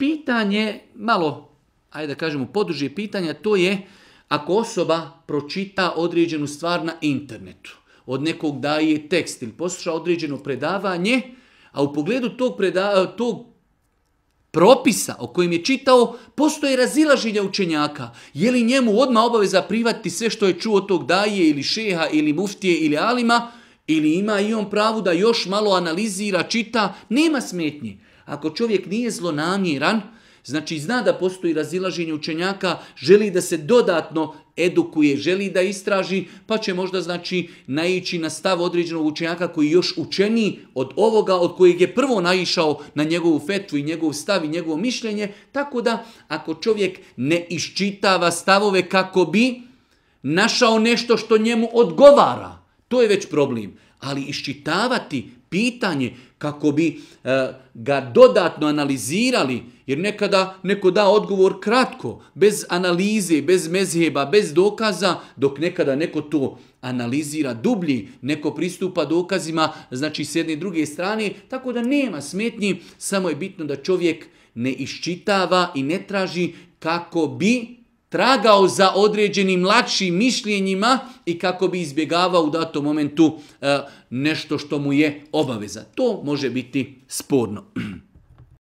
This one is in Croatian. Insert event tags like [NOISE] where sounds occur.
Pitanje, malo, ajde da kažemo, podružje pitanja, to je ako osoba pročita određenu stvar na internetu, od nekog daje tekst ili posluša određeno predavanje, a u pogledu tog, tog propisa o kojem je čitao, postoje razilaženja učenjaka. Je li njemu odmah obaveza privati sve što je čuo od tog daje ili šeha ili muftije ili alima, ili ima i on pravu da još malo analizira, čita, nema smetnji. Ako čovjek nije zlonamjeran, znači zna da postoji razilaženje učenjaka, želi da se dodatno edukuje, želi da istraži, pa će možda znači naići na stav određenog učenjaka koji još učeni od ovoga od kojeg je prvo naišao na njegovu fetvu i njegov stav i njegovo mišljenje, tako da ako čovjek ne iščitava stavove kako bi našao nešto što njemu odgovara, to je već problem. Ali iščitavati pitanje kako bi eh, ga dodatno analizirali, jer nekada neko da odgovor kratko, bez analize, bez mezheba, bez dokaza, dok nekada neko to analizira dublji, neko pristupa dokazima, znači s jedne i druge strane, tako da nema smetnji, samo je bitno da čovjek ne iščitava i ne traži kako bi tragao za određenim mlačim mišljenjima i kako bi izbjegavao u datom momentu e, nešto što mu je obaveza. To može biti sporno. [CLEARS THROAT]